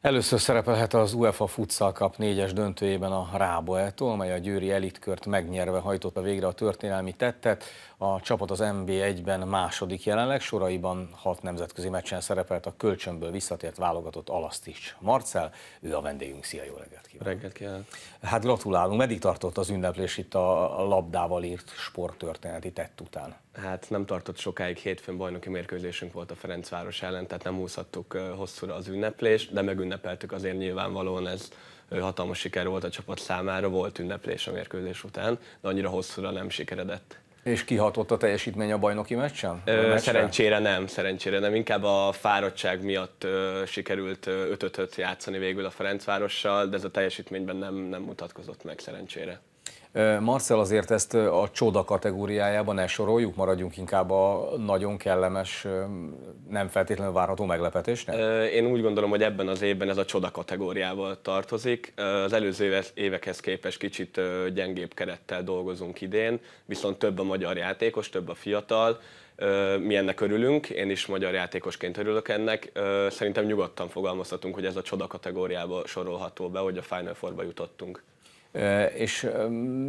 Először szerepelhet az UEFA Futsal Cup 4-es döntőjében a Eto, amely a győri elitkört megnyerve hajtotta végre a történelmi tettet. A csapat az MB1-ben második jelenleg, soraiban hat nemzetközi meccsen szerepelt a kölcsönből visszatért válogatott Alasztics Marcel, ő a vendégünk. Szia, jó reggelt kívánok! Reggelt kívánok! Hát gratulálunk, meddig tartott az ünneplés itt a labdával írt sporttörténeti tett után? Hát nem tartott sokáig, hétfőn bajnoki mérkőzésünk volt a Ferencváros ellen, tehát nem húzhattuk hosszúra az ünneplést, de meg ünnepeltük, azért nyilvánvalóan ez hatalmas siker volt a csapat számára, volt ünneplés a mérkőzés után, de annyira hosszúra nem sikeredett. És kihatott a teljesítmény a bajnoki meccsen? Ö, meccsen? Szerencsére nem, szerencsére nem. Inkább a fáradtság miatt ö, sikerült 5 5 játszani végül a Ferencvárossal, de ez a teljesítményben nem, nem mutatkozott meg szerencsére. Marcel, azért ezt a csoda kategóriájában soroljuk, maradjunk inkább a nagyon kellemes, nem feltétlenül várható meglepetésnek? Én úgy gondolom, hogy ebben az évben ez a csoda kategóriával tartozik. Az előző évekhez képest kicsit gyengébb kerettel dolgozunk idén, viszont több a magyar játékos, több a fiatal, mi ennek örülünk, én is magyar játékosként örülök ennek. Szerintem nyugodtan fogalmazhatunk, hogy ez a csoda kategóriába sorolható be, hogy a Final Four-ba jutottunk. És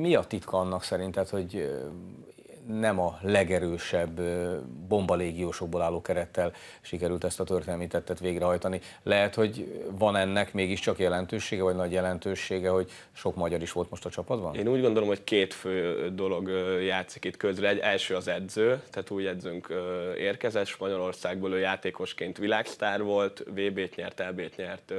mi a titka annak szerinted, hogy nem a legerősebb bombalégiósokból álló kerettel sikerült ezt a történelmi tettet végrehajtani. Lehet, hogy van ennek mégiscsak jelentősége, vagy nagy jelentősége, hogy sok magyar is volt most a csapatban? Én úgy gondolom, hogy két fő dolog játszik itt közre. Egy első az edző, tehát új edzőnk érkezett Spanyolországból, ő játékosként világsztár volt, VB-t nyert, lb t nyert,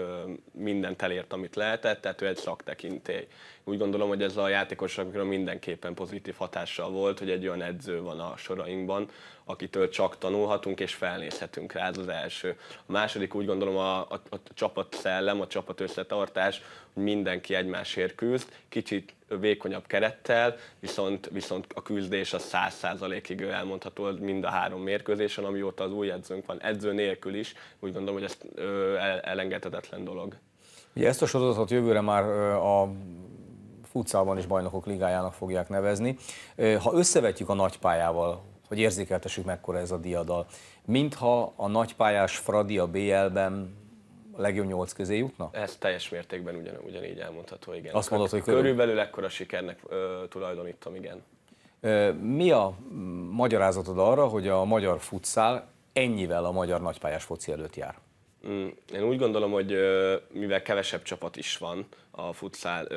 mindent elért, amit lehetett, tehát ő egy szaktekintély. Úgy gondolom, hogy ez a játékosokra mindenképpen pozitív hatással volt, hogy egy olyan olyan edző van a sorainkban, akitől csak tanulhatunk és felnézhetünk rá, ez az első. A második úgy gondolom a, a, a csapat szellem, a csapat összetartás, hogy mindenki egymásért küzd, kicsit vékonyabb kerettel, viszont, viszont a küzdés a száz százalékig elmondható mind a három mérkőzésen, amióta az új edzőnk van, edző nélkül is, úgy gondolom, hogy ez elengedhetetlen dolog. Ugye ezt a sorozatot jövőre már a futszalban is bajnokok ligájának fogják nevezni. Ha összevetjük a nagypályával, hogy érzékeltessük mekkora ez a diadal, mintha a nagypályás Fradi a BL-ben legjobb nyolc közé jutna? Ez teljes mértékben ugyan, ugyanígy elmondható, igen. Azt mondod, hogy körülbelül ekkora sikernek ö, tulajdonítom, igen. Mi a magyarázatod arra, hogy a magyar futszál ennyivel a magyar nagypályás foci előtt jár? Mm, én úgy gondolom, hogy mivel kevesebb csapat is van a futszál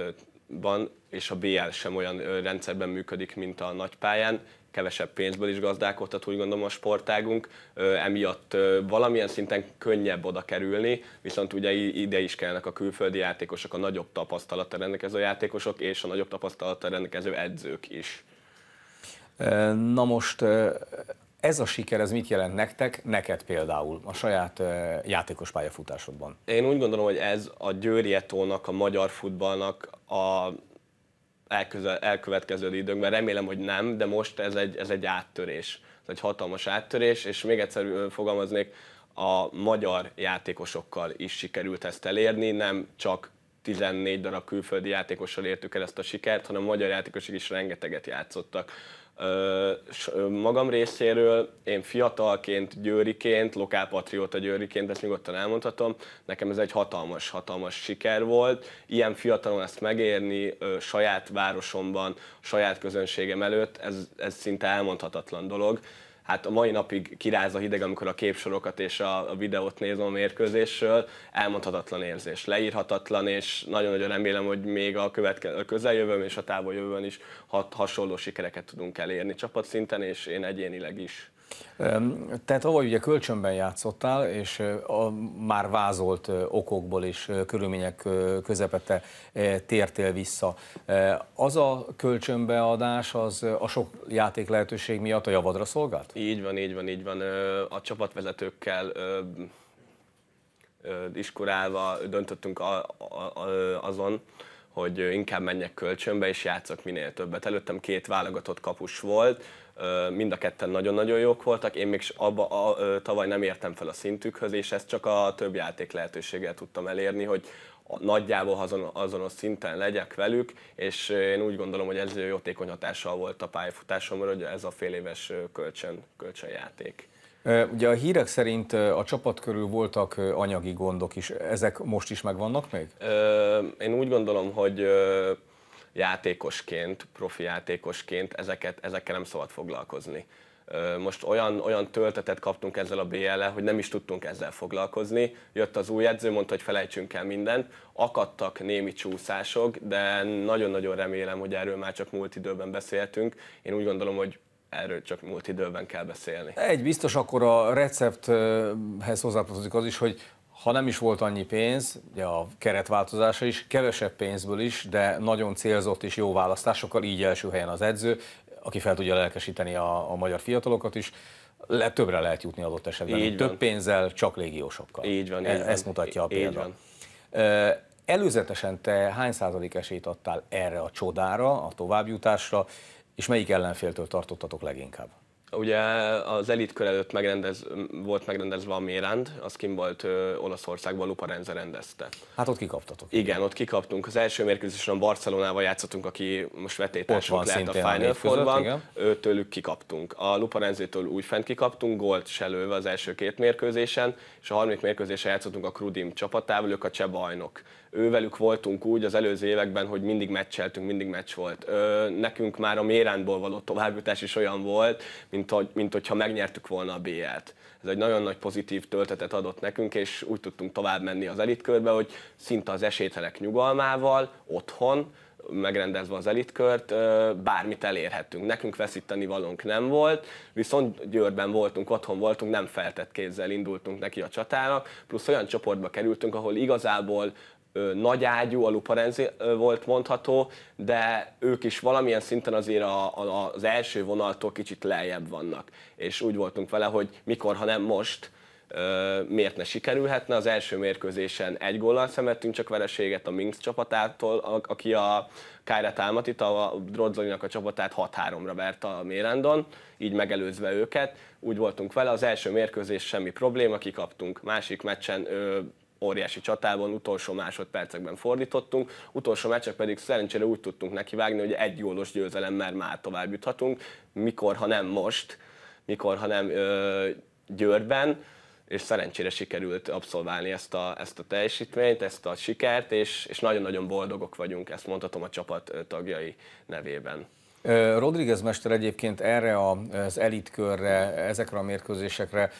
ban és a BL sem olyan rendszerben működik, mint a nagypályán, kevesebb pénzből is gazdálkodhat, úgy gondolom a sportágunk, emiatt valamilyen szinten könnyebb oda kerülni, viszont ugye ide is kellnek a külföldi játékosok, a nagyobb tapasztalattal rendelkező játékosok és a nagyobb tapasztalattal rendelkező edzők is. Na most ez a siker, ez mit jelent nektek, neked például a saját játékos pályafutásodban? Én úgy gondolom, hogy ez a Győrietónak, a magyar futballnak a elkövetkező időkben, remélem, hogy nem, de most ez egy, ez egy áttörés. Ez egy hatalmas áttörés, és még egyszer fogalmaznék, a magyar játékosokkal is sikerült ezt elérni, nem csak 14 darab külföldi játékossal értük el ezt a sikert, hanem a magyar játékosok is rengeteget játszottak. Magam részéről én fiatalként, győriként, lokálpatrióta győriként, ezt nyugodtan elmondhatom, nekem ez egy hatalmas, hatalmas siker volt. Ilyen fiatalon ezt megérni saját városomban, saját közönségem előtt, ez, ez szinte elmondhatatlan dolog hát a mai napig kiráz a hideg, amikor a képsorokat és a, a videót nézem a mérkőzésről, elmondhatatlan érzés, leírhatatlan, és nagyon-nagyon remélem, hogy még a, a közeljövőben és a távoljövőben is hat, hasonló sikereket tudunk elérni csapatszinten, és én egyénileg is. Tehát tavaly ugye kölcsönben játszottál, és a már vázolt okokból és körülmények közepette tértél vissza. Az a kölcsönbeadás az a sok játék lehetőség miatt a javadra szolgált? Így van, így van, így van. A csapatvezetőkkel iskolával döntöttünk azon, hogy inkább menjek kölcsönbe és játszok minél többet. Előttem két válogatott kapus volt, mind a ketten nagyon-nagyon jók voltak, én még abba, a, a, tavaly nem értem fel a szintükhöz, és ezt csak a több játék lehetőséggel tudtam elérni, hogy nagyjából azon, azonos szinten legyek velük, és én úgy gondolom, hogy ez jótékony hatással volt a pályafutásomra, hogy ez a fél éves kölcsön, kölcsönjáték. Ugye a hírek szerint a csapat körül voltak anyagi gondok is, ezek most is megvannak még? Én úgy gondolom, hogy játékosként, profi játékosként ezeket, ezekkel nem szabad foglalkozni. Most olyan, olyan töltetet kaptunk ezzel a bl -e, hogy nem is tudtunk ezzel foglalkozni. Jött az új edző, mondta, hogy felejtsünk el mindent. Akadtak némi csúszások, de nagyon-nagyon remélem, hogy erről már csak múlt időben beszéltünk. Én úgy gondolom, hogy erről csak múlt időben kell beszélni. Egy biztos akkor a recepthez hozzátartozik az is, hogy ha nem is volt annyi pénz, ugye a keretváltozása is, kevesebb pénzből is, de nagyon célzott és jó választásokkal, így első helyen az edző, aki fel tudja lelkesíteni a, a magyar fiatalokat is, le, többre lehet jutni adott esetben. Így Több van. pénzzel, csak légiósokkal. Így van. E, így van. Ezt mutatja a példa. Így van. Előzetesen te hány százalék esélyt adtál erre a csodára, a továbbjutásra? És melyik ellenféltől tartottatok leginkább? Ugye az elitkör előtt megrendez, volt megrendezve a mérend, az kim volt ö, Olaszországban, Lupa Renze rendezte. Hát ott kikaptatok. Igen, ott kikaptunk. Az első mérkőzésen a Barcelonával játszottunk, aki most vetétásunk lehet a Final Fourban, tőlük kikaptunk. A Lupa Renzétől újfent kikaptunk, gólt se lőve az első két mérkőzésen, és a harmadik mérkőzésen játszottunk a Krudim csapatával, ők a cseh bajnok ővelük voltunk úgy az előző években, hogy mindig meccseltünk, mindig meccs volt. Ö, nekünk már a mérántból való továbbjutás is olyan volt, mint, hogy, mint hogyha megnyertük volna a BL-t. Ez egy nagyon nagy pozitív töltetet adott nekünk, és úgy tudtunk tovább menni az elitkörbe, hogy szinte az esételek nyugalmával, otthon, megrendezve az elitkört, bármit elérhettünk. Nekünk veszíteni valónk nem volt, viszont Győrben voltunk, otthon voltunk, nem feltett kézzel indultunk neki a csatának, plusz olyan csoportba kerültünk, ahol igazából nagy ágyú, a Luparenzi volt mondható, de ők is valamilyen szinten azért a, a, az első vonaltól kicsit lejjebb vannak. És úgy voltunk vele, hogy mikor, ha nem most, miért ne sikerülhetne. Az első mérkőzésen egy góllal szemettünk csak vereséget a Minx csapatától, aki a Kájra Támatit, a Drodzolinak a csapatát 6-3-ra vert a Mérendon, így megelőzve őket. Úgy voltunk vele, az első mérkőzés semmi probléma, kikaptunk. Másik meccsen óriási csatában, utolsó másodpercekben fordítottunk, utolsó meccsek pedig szerencsére úgy tudtunk nekivágni, hogy egy gólos győzelemmel már tovább juthatunk, mikor, ha nem most, mikor, ha nem ö, Győrben, és szerencsére sikerült abszolválni ezt a, ezt a teljesítményt, ezt a sikert, és, és nagyon-nagyon boldogok vagyunk, ezt mondhatom a csapat tagjai nevében. Rodriguez mester egyébként erre az elitkörre, ezekre a mérkőzésekre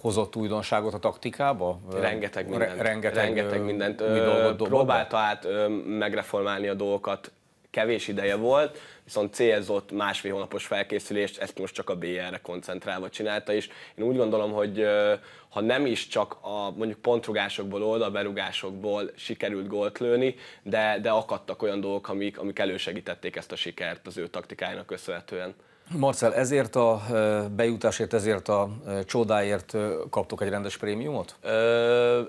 hozott újdonságot a taktikába? Rengeteg mindent. Rengeteg, rengeteg mindent. próbálta át megreformálni a dolgokat kevés ideje volt, viszont célzott másfél hónapos felkészülést, ezt most csak a BL-re koncentrálva csinálta, és én úgy gondolom, hogy ha nem is csak a mondjuk pontrugásokból, oldalberugásokból sikerült gólt lőni, de, de akadtak olyan dolgok, amik, amik elősegítették ezt a sikert az ő taktikájának köszönhetően. Marcel, ezért a bejutásért, ezért a csodáért kaptok egy rendes prémiumot? Ö,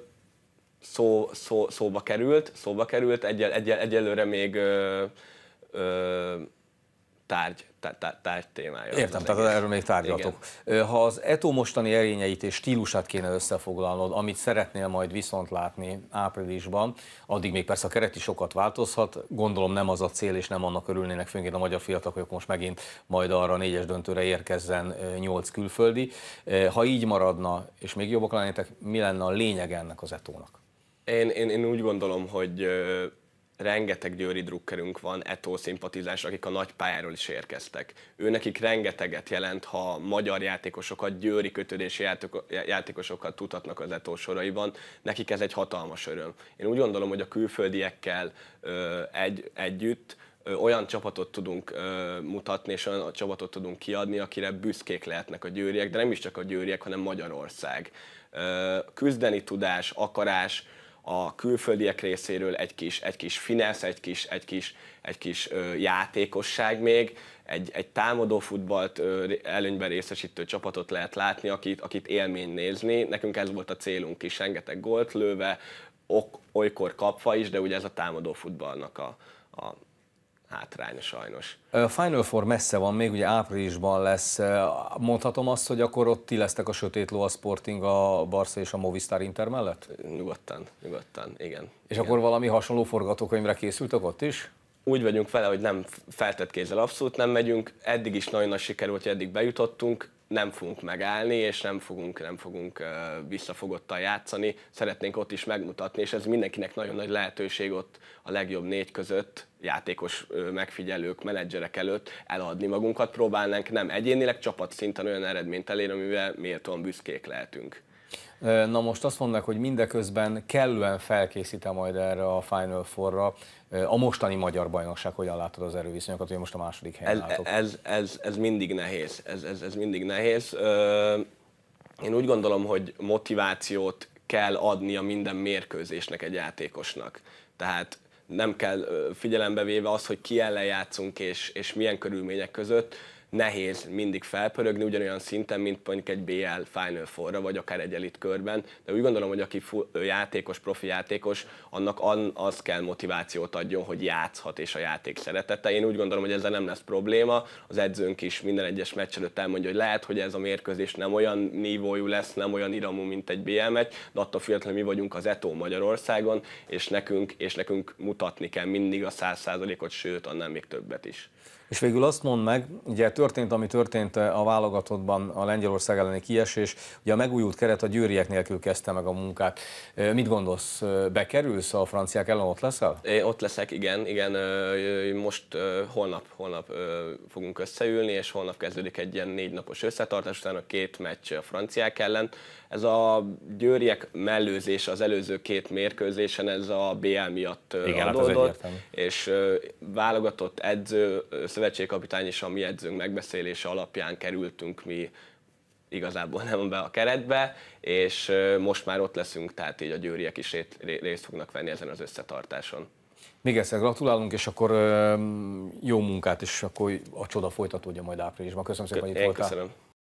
szó, szó, szóba került, szóba került, egyel, egyel, egyelőre még ö, ö, tárgy, tár, tár, tárgy témája. Értem, tehát egész. erről még tárgyatok Igen. Ha az ETO mostani erényeit és stílusát kéne összefoglalnod, amit szeretnél majd viszont látni áprilisban, addig még persze a keret is sokat változhat, gondolom nem az a cél, és nem annak örülnének főnként a magyar fiatalok, hogy most megint majd arra a négyes döntőre érkezzen nyolc külföldi. Ha így maradna, és még jobbak lennétek, mi lenne a lényeg ennek az etónak? Én, én, én úgy gondolom, hogy rengeteg győri drukkerünk van, etó szimpatizás, akik a nagy pályáról is érkeztek. Ő nekik rengeteget jelent, ha magyar játékosokat, győri kötődési játékosokat tudhatnak az etó soraiban. Nekik ez egy hatalmas öröm. Én úgy gondolom, hogy a külföldiekkel ö, egy, együtt olyan csapatot tudunk ö, mutatni, és olyan csapatot tudunk kiadni, akire büszkék lehetnek a győriek, de nem is csak a győriek, hanem Magyarország. Ö, küzdeni tudás, akarás, a külföldiek részéről egy kis, egy kis finesz, egy kis, egy kis, egy kis ö, játékosság még, egy, egy támadó futballt ö, előnyben részesítő csapatot lehet látni, akit, akit élmény nézni. Nekünk ez volt a célunk is, rengeteg gólt lőve, ok, olykor kapva is, de ugye ez a támadó futballnak a, a hátrány sajnos. Final Four messze van, még ugye áprilisban lesz. Mondhatom azt, hogy akkor ott ti lesztek a Sötét Ló, a Sporting, a Barca és a Movistar Inter mellett? Nyugodtan, nyugodtan, igen. És igen. akkor valami hasonló forgatókönyvre készültek ott is? Úgy vagyunk vele, hogy nem feltett kézzel abszolút nem megyünk. Eddig is nagyon nagy sikerült, hogy eddig bejutottunk nem fogunk megállni, és nem fogunk, nem fogunk visszafogottan játszani. Szeretnénk ott is megmutatni, és ez mindenkinek nagyon nagy lehetőség ott a legjobb négy között, játékos megfigyelők, menedzserek előtt eladni magunkat. Próbálnánk nem egyénileg, csapat szinten olyan eredményt elérni, amivel méltóan büszkék lehetünk. Na most azt mondnak, hogy mindeközben kellően felkészít majd erre a Final Four-ra a mostani magyar bajnokság, hogyan látod az erőviszonyokat, hogy most a második helyen ez, látok? Ez, ez, ez mindig nehéz, ez, ez, ez mindig nehéz. Én úgy gondolom, hogy motivációt kell adni a minden mérkőzésnek egy játékosnak. Tehát nem kell figyelembe véve az, hogy ki ellen játszunk és, és milyen körülmények között, nehéz mindig felpörögni ugyanolyan szinten, mint mondjuk egy BL Final forra vagy akár egy elit körben, de úgy gondolom, hogy aki játékos, profi játékos, annak az kell motivációt adjon, hogy játszhat és a játék szeretete. Én úgy gondolom, hogy ezzel nem lesz probléma. Az edzőnk is minden egyes meccs előtt elmondja, hogy lehet, hogy ez a mérkőzés nem olyan nívójú lesz, nem olyan iramú, mint egy BL meccs, de attól függetlenül mi vagyunk az ETO Magyarországon, és nekünk, és nekünk mutatni kell mindig a száz százalékot, sőt, annál még többet is. És végül azt mond meg, ugye történt, ami történt eh, a válogatottban a Lengyelország elleni kiesés, ugye a megújult keret a győriek nélkül kezdte meg a munkát. Eh, mit gondolsz, eh, bekerülsz a franciák ellen, ott leszel? É, ott leszek, igen, igen. Most holnap, holnap fogunk összeülni, és holnap kezdődik egy ilyen négy napos összetartás, utána két meccs a franciák ellen. Ez a győriek mellőzés az előző két mérkőzésen, ez a BL miatt igen, hát adódott, hát és válogatott edző, szövetségkapitány és a mi edzőnk megbeszélése alapján kerültünk mi igazából nem be a keretbe, és most már ott leszünk, tehát így a győriek is részt fognak venni ezen az összetartáson. Még egyszer gratulálunk, és akkor jó munkát, és akkor a csoda folytatódja majd áprilisban. Köszönöm szépen, hogy itt voltál. Köszönöm.